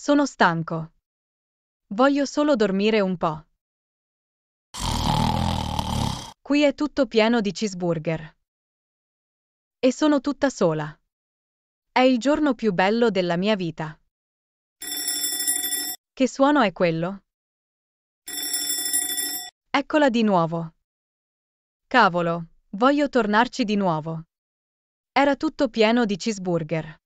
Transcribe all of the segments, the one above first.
Sono stanco. Voglio solo dormire un po'. Qui è tutto pieno di cheeseburger. E sono tutta sola. È il giorno più bello della mia vita. Che suono è quello? Eccola di nuovo. Cavolo, voglio tornarci di nuovo. Era tutto pieno di cheeseburger.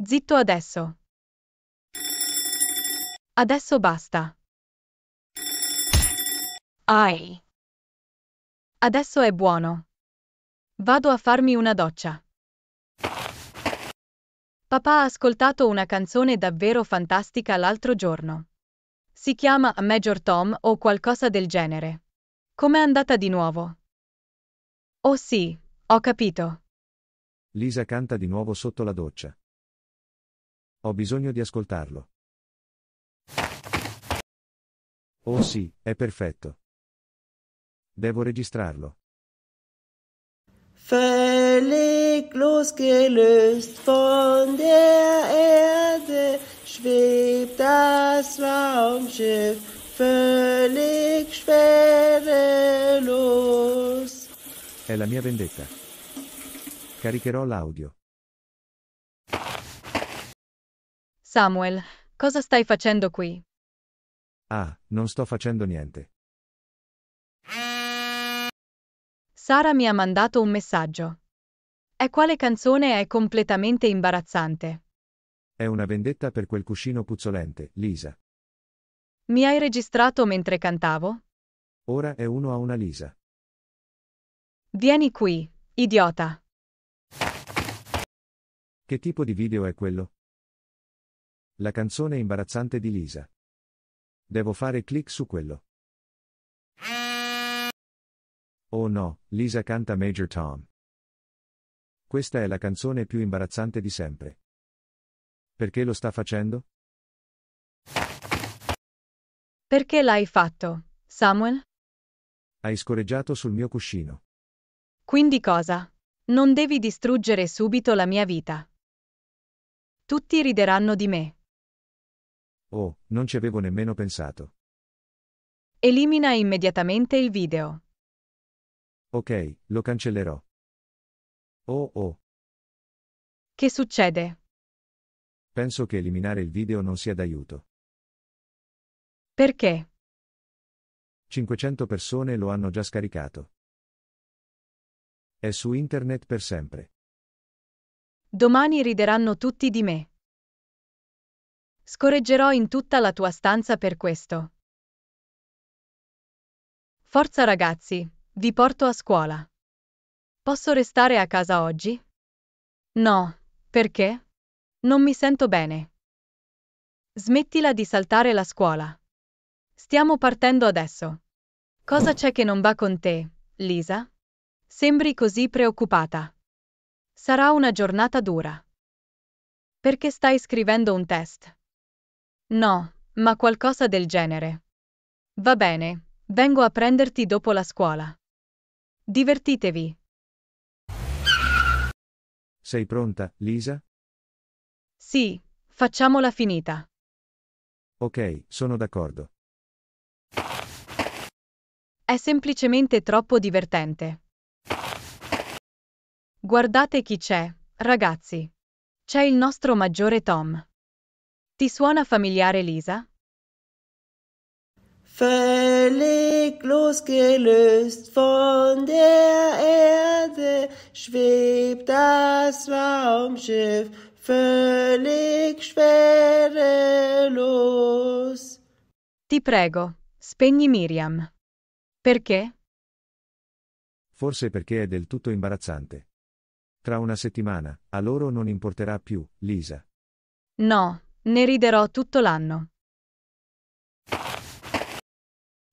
Zitto adesso. Adesso basta. Ai. Adesso è buono. Vado a farmi una doccia. Papà ha ascoltato una canzone davvero fantastica l'altro giorno. Si chiama Major Tom o qualcosa del genere. Com'è andata di nuovo? Oh sì, ho capito. Lisa canta di nuovo sotto la doccia. Ho bisogno di ascoltarlo. Oh sì, è perfetto. Devo registrarlo. Völlig losgelöst von der Erde schwebt das Raumschiff völlig schwerelos. È la mia vendetta. Caricherò l'audio. Samuel, cosa stai facendo qui? Ah, non sto facendo niente. Sara mi ha mandato un messaggio. E quale canzone è completamente imbarazzante? È una vendetta per quel cuscino puzzolente, Lisa. Mi hai registrato mentre cantavo? Ora è uno a una Lisa. Vieni qui, idiota. Che tipo di video è quello? La canzone imbarazzante di Lisa. Devo fare clic su quello. Oh no, Lisa canta Major Tom. Questa è la canzone più imbarazzante di sempre. Perché lo sta facendo? Perché l'hai fatto, Samuel? Hai scorreggiato sul mio cuscino. Quindi cosa? Non devi distruggere subito la mia vita. Tutti rideranno di me. Oh, non ci avevo nemmeno pensato. Elimina immediatamente il video. Ok, lo cancellerò. Oh oh. Che succede? Penso che eliminare il video non sia d'aiuto. Perché? 500 persone lo hanno già scaricato. È su internet per sempre. Domani rideranno tutti di me. Scorreggerò in tutta la tua stanza per questo. Forza ragazzi, vi porto a scuola. Posso restare a casa oggi? No, perché? Non mi sento bene. Smettila di saltare la scuola. Stiamo partendo adesso. Cosa c'è che non va con te, Lisa? Sembri così preoccupata. Sarà una giornata dura. Perché stai scrivendo un test? No, ma qualcosa del genere. Va bene, vengo a prenderti dopo la scuola. Divertitevi. Sei pronta, Lisa? Sì, facciamola finita. Ok, sono d'accordo. È semplicemente troppo divertente. Guardate chi c'è, ragazzi. C'è il nostro maggiore Tom. Ti suona familiare Lisa? Völlig losgelöst von der Erde schwebt das Raumschiff völlig schwerelos. Ti prego, spegni Miriam. Perché? Forse perché è del tutto imbarazzante. Tra una settimana, a loro non importerà più, Lisa. No, ne riderò tutto l'anno.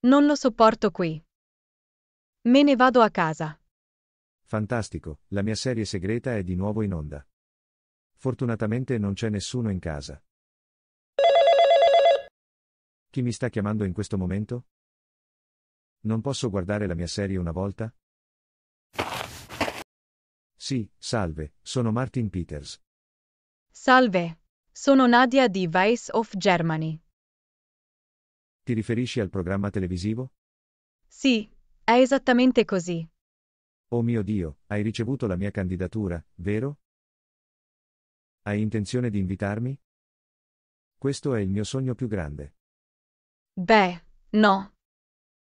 Non lo sopporto qui. Me ne vado a casa. Fantastico, la mia serie segreta è di nuovo in onda. Fortunatamente non c'è nessuno in casa. Chi mi sta chiamando in questo momento? Non posso guardare la mia serie una volta? Sì, salve, sono Martin Peters. Salve. Sono Nadia di Vice of Germany. Ti riferisci al programma televisivo? Sì, è esattamente così. Oh mio Dio, hai ricevuto la mia candidatura, vero? Hai intenzione di invitarmi? Questo è il mio sogno più grande. Beh, no.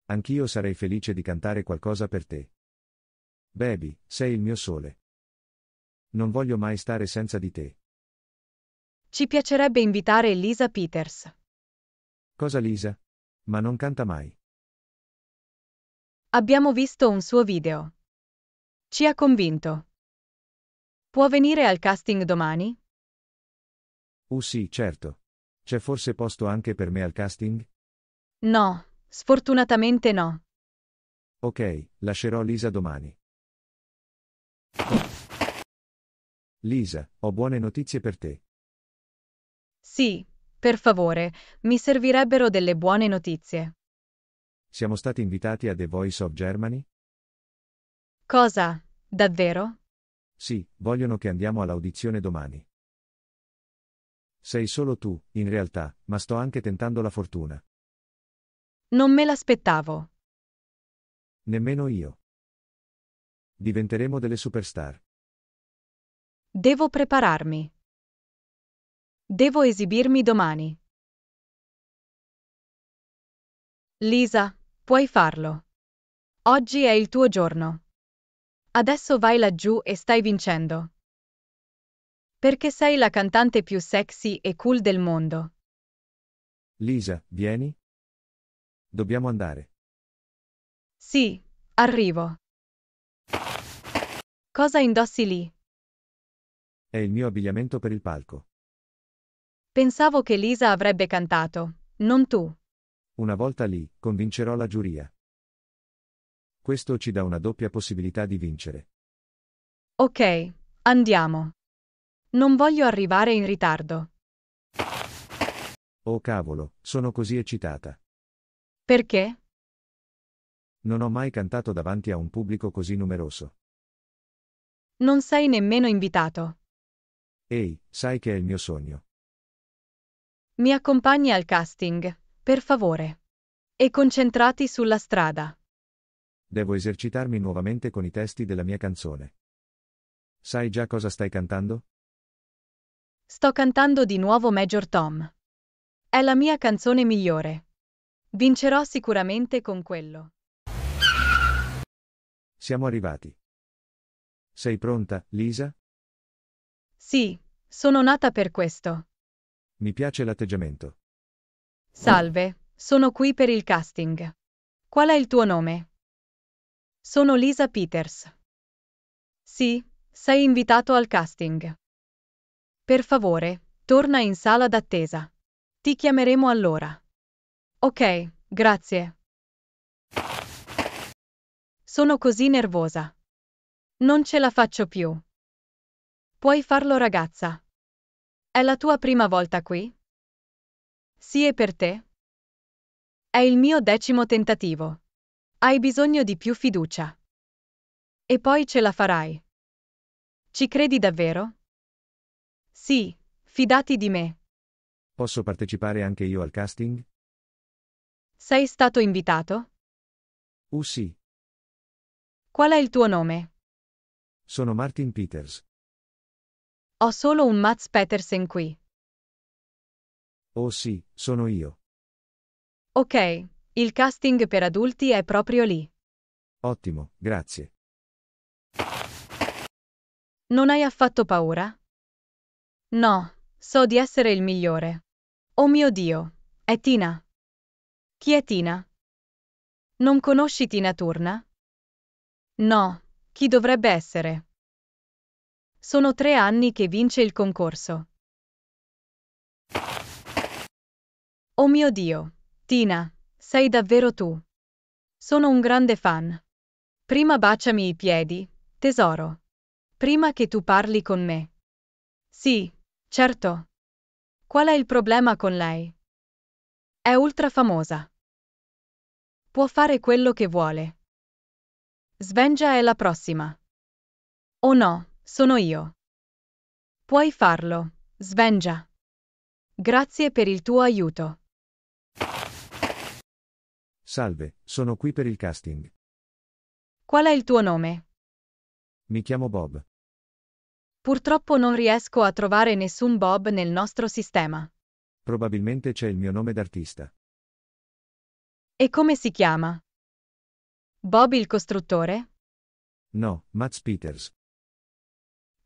Anch'io sarei felice di cantare qualcosa per te. Baby, sei il mio sole. Non voglio mai stare senza di te. Ci piacerebbe invitare Lisa Peters. Cosa Lisa? Ma non canta mai. Abbiamo visto un suo video. Ci ha convinto. Può venire al casting domani? Uh sì, certo. C'è forse posto anche per me al casting? No, sfortunatamente no. Ok, lascerò Lisa domani. Lisa, ho buone notizie per te. Sì, per favore, mi servirebbero delle buone notizie. Siamo stati invitati a The Voice of Germany? Cosa? Davvero? Sì, vogliono che andiamo all'audizione domani. Sei solo tu, in realtà, ma sto anche tentando la fortuna. Non me l'aspettavo. Nemmeno io. Diventeremo delle superstar. Devo prepararmi. Devo esibirmi domani. Lisa, puoi farlo. Oggi è il tuo giorno. Adesso vai laggiù e stai vincendo. Perché sei la cantante più sexy e cool del mondo. Lisa, vieni? Dobbiamo andare. Sì, arrivo. Cosa indossi lì? È il mio abbigliamento per il palco. Pensavo che Lisa avrebbe cantato, non tu. Una volta lì, convincerò la giuria. Questo ci dà una doppia possibilità di vincere. Ok, andiamo. Non voglio arrivare in ritardo. Oh cavolo, sono così eccitata. Perché? Non ho mai cantato davanti a un pubblico così numeroso. Non sei nemmeno invitato. Ehi, sai che è il mio sogno. Mi accompagni al casting, per favore. E concentrati sulla strada. Devo esercitarmi nuovamente con i testi della mia canzone. Sai già cosa stai cantando? Sto cantando di nuovo Major Tom. È la mia canzone migliore. Vincerò sicuramente con quello. Siamo arrivati. Sei pronta, Lisa? Sì, sono nata per questo. Mi piace l'atteggiamento. Salve, sono qui per il casting. Qual è il tuo nome? Sono Lisa Peters. Sì, sei invitato al casting. Per favore, torna in sala d'attesa. Ti chiameremo allora. Ok, grazie. Sono così nervosa. Non ce la faccio più. Puoi farlo ragazza. È la tua prima volta qui? Sì e per te? È il mio decimo tentativo. Hai bisogno di più fiducia. E poi ce la farai. Ci credi davvero? Sì, fidati di me. Posso partecipare anche io al casting? Sei stato invitato? Uh sì. Qual è il tuo nome? Sono Martin Peters. Ho solo un Mats Petersen qui. Oh sì, sono io. Ok, il casting per adulti è proprio lì. Ottimo, grazie. Non hai affatto paura? No, so di essere il migliore. Oh mio Dio, è Tina. Chi è Tina? Non conosci Tina Turna? No, chi dovrebbe essere? Sono tre anni che vince il concorso. Oh mio Dio, Tina, sei davvero tu. Sono un grande fan. Prima baciami i piedi, tesoro. Prima che tu parli con me. Sì, certo. Qual è il problema con lei? È ultra famosa. Può fare quello che vuole. Svenja è la prossima. Oh no, sono io. Puoi farlo, Svenja. Grazie per il tuo aiuto. Salve, sono qui per il casting. Qual è il tuo nome? Mi chiamo Bob. Purtroppo non riesco a trovare nessun Bob nel nostro sistema. Probabilmente c'è il mio nome d'artista. E come si chiama? Bob il costruttore? No, Mats Peters.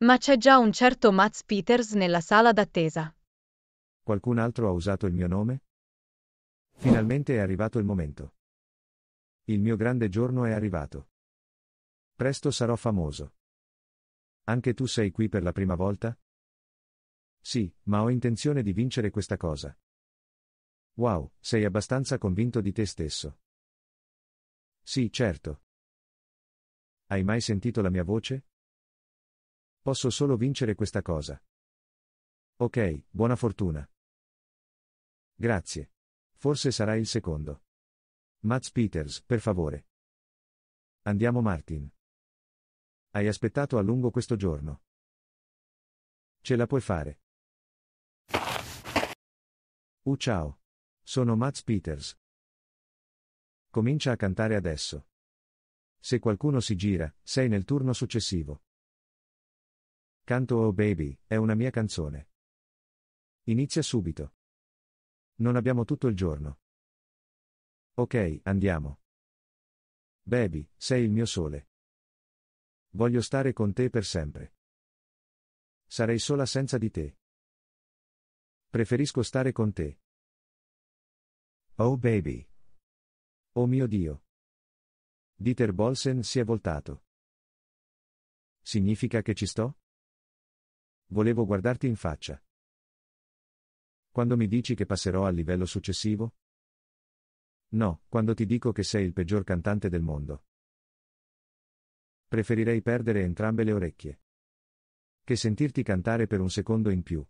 Ma c'è già un certo Mats Peters nella sala d'attesa. Qualcun altro ha usato il mio nome? Finalmente è arrivato il momento. Il mio grande giorno è arrivato. Presto sarò famoso. Anche tu sei qui per la prima volta? Sì, ma ho intenzione di vincere questa cosa. Wow, sei abbastanza convinto di te stesso. Sì, certo. Hai mai sentito la mia voce? Posso solo vincere questa cosa. Ok, buona fortuna. Grazie. Forse sarai il secondo. Mats Peters, per favore. Andiamo Martin. Hai aspettato a lungo questo giorno. Ce la puoi fare. Uh ciao. Sono Mats Peters. Comincia a cantare adesso. Se qualcuno si gira, sei nel turno successivo. Canto Oh Baby, è una mia canzone. Inizia subito. Non abbiamo tutto il giorno. Ok, andiamo. Baby, sei il mio sole. Voglio stare con te per sempre. Sarei sola senza di te. Preferisco stare con te. Oh baby. Oh mio Dio. Dieter Bolsen si è voltato. Significa che ci sto? Volevo guardarti in faccia. Quando mi dici che passerò al livello successivo? No, quando ti dico che sei il peggior cantante del mondo. Preferirei perdere entrambe le orecchie. Che sentirti cantare per un secondo in più.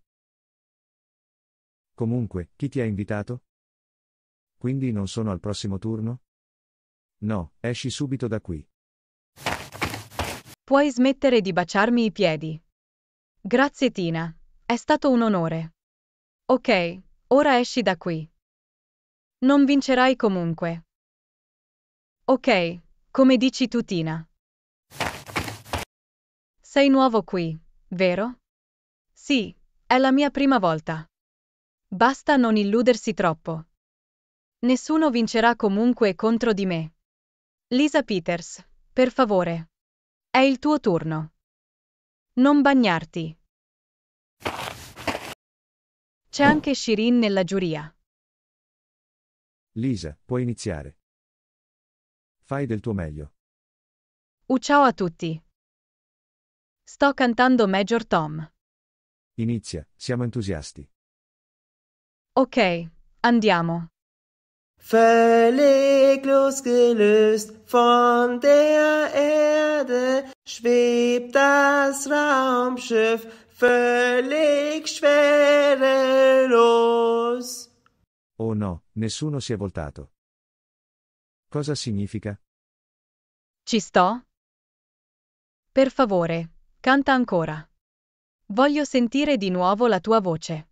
Comunque, chi ti ha invitato? Quindi non sono al prossimo turno? No, esci subito da qui. Puoi smettere di baciarmi i piedi. Grazie Tina, è stato un onore. Ok, ora esci da qui. Non vincerai comunque. Ok, come dici tu Tina. Sei nuovo qui, vero? Sì, è la mia prima volta. Basta non illudersi troppo. Nessuno vincerà comunque contro di me. Lisa Peters, per favore. È il tuo turno. Non bagnarti. C'è anche Shirin nella giuria. Lisa, puoi iniziare. Fai del tuo meglio. Uh, ciao a tutti. Sto cantando Major Tom. Inizia, siamo entusiasti. Ok, andiamo. Völlig losgelöst von der Erde schwebt das Raumschiff völlig schwerelos. Oh no, nessuno si è voltato. Cosa significa? Ci sto? Per favore, canta ancora. Voglio sentire di nuovo la tua voce.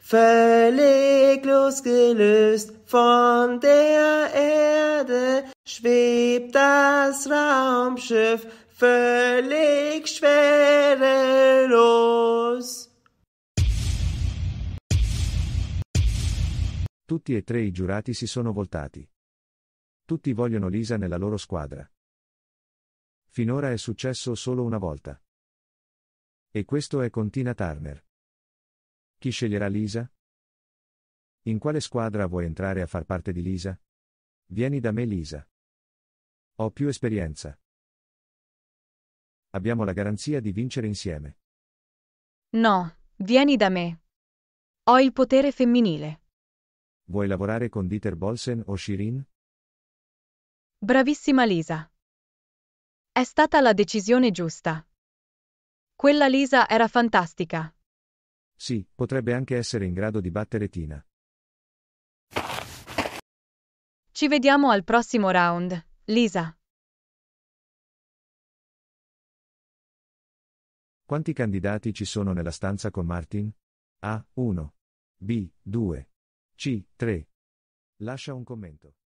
Völlig losgelöst von der Erde schwebt das Raumschiff völlig schwerelos. Tutti e tre i giurati si sono voltati. Tutti vogliono Lisa nella loro squadra. Finora è successo solo una volta. E questo è con Tina Turner. Chi sceglierà Lisa? In quale squadra vuoi entrare a far parte di Lisa? Vieni da me Lisa. Ho più esperienza. Abbiamo la garanzia di vincere insieme. No, vieni da me. Ho il potere femminile. Vuoi lavorare con Dieter Bolsen o Shirin? Bravissima Lisa. È stata la decisione giusta. Quella Lisa era fantastica. Sì, potrebbe anche essere in grado di battere Tina. Ci vediamo al prossimo round, Lisa. Quanti candidati ci sono nella stanza con Martin? A. 1. B. 2. C. 3. Lascia un commento.